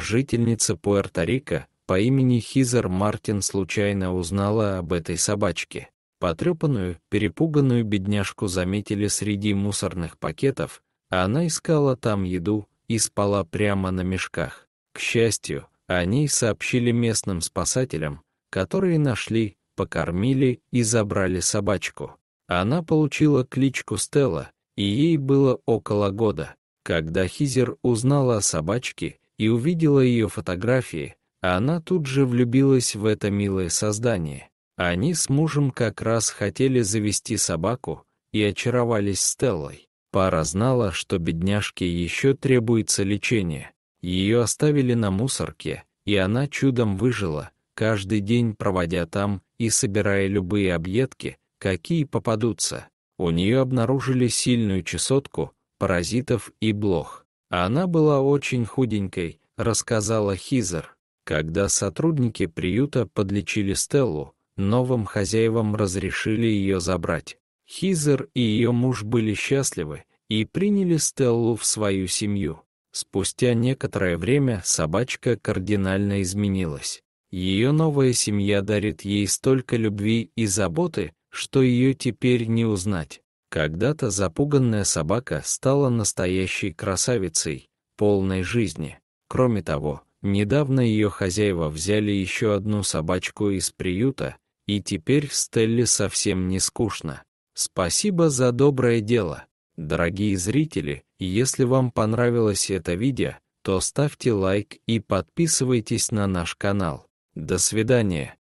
жительница Пуэрто-Рико по имени Хизер Мартин случайно узнала об этой собачке. Потрепанную, перепуганную бедняжку заметили среди мусорных пакетов, а она искала там еду и спала прямо на мешках. К счастью, о ней сообщили местным спасателям, которые нашли, покормили и забрали собачку. Она получила кличку Стелла, и ей было около года. Когда Хизер узнала о собачке, и увидела ее фотографии, а она тут же влюбилась в это милое создание. Они с мужем как раз хотели завести собаку и очаровались Стеллой. Пара знала, что бедняжке еще требуется лечение. Ее оставили на мусорке, и она чудом выжила, каждый день проводя там и собирая любые объедки, какие попадутся. У нее обнаружили сильную чесотку, паразитов и блох. Она была очень худенькой, рассказала Хизер. Когда сотрудники приюта подлечили Стеллу, новым хозяевам разрешили ее забрать. Хизер и ее муж были счастливы и приняли Стеллу в свою семью. Спустя некоторое время собачка кардинально изменилась. Ее новая семья дарит ей столько любви и заботы, что ее теперь не узнать. Когда-то запуганная собака стала настоящей красавицей, полной жизни. Кроме того, недавно ее хозяева взяли еще одну собачку из приюта, и теперь Стелле совсем не скучно. Спасибо за доброе дело. Дорогие зрители, если вам понравилось это видео, то ставьте лайк и подписывайтесь на наш канал. До свидания.